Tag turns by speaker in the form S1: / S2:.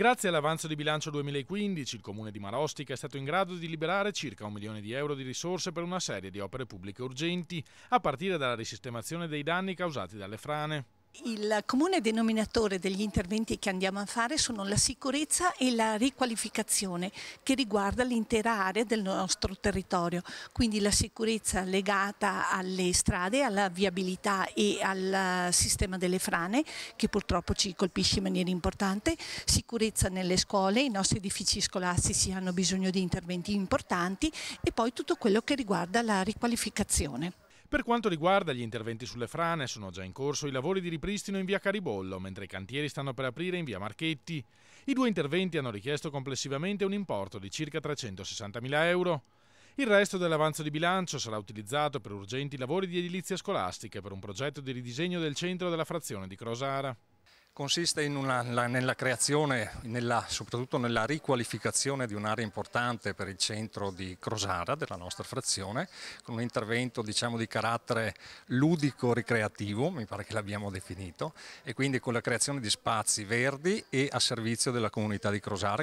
S1: Grazie all'avanzo di bilancio 2015, il comune di Marostica è stato in grado di liberare circa un milione di euro di risorse per una serie di opere pubbliche urgenti, a partire dalla risistemazione dei danni causati dalle frane.
S2: Il comune denominatore degli interventi che andiamo a fare sono la sicurezza e la riqualificazione che riguarda l'intera area del nostro territorio, quindi la sicurezza legata alle strade, alla viabilità e al sistema delle frane che purtroppo ci colpisce in maniera importante, sicurezza nelle scuole, i nostri edifici scolastici hanno bisogno di interventi importanti e poi tutto quello che riguarda la riqualificazione.
S1: Per quanto riguarda gli interventi sulle frane, sono già in corso i lavori di ripristino in via Caribollo, mentre i cantieri stanno per aprire in via Marchetti. I due interventi hanno richiesto complessivamente un importo di circa 360.000 euro. Il resto dell'avanzo di bilancio sarà utilizzato per urgenti lavori di edilizia scolastica per un progetto di ridisegno del centro della frazione di Crosara consiste una, la, nella creazione,
S3: nella, soprattutto nella riqualificazione di un'area importante per il centro di Crosara, della nostra frazione, con un intervento diciamo, di carattere ludico-ricreativo, mi pare che l'abbiamo definito, e quindi con la creazione di spazi verdi e a servizio della comunità di Crosara.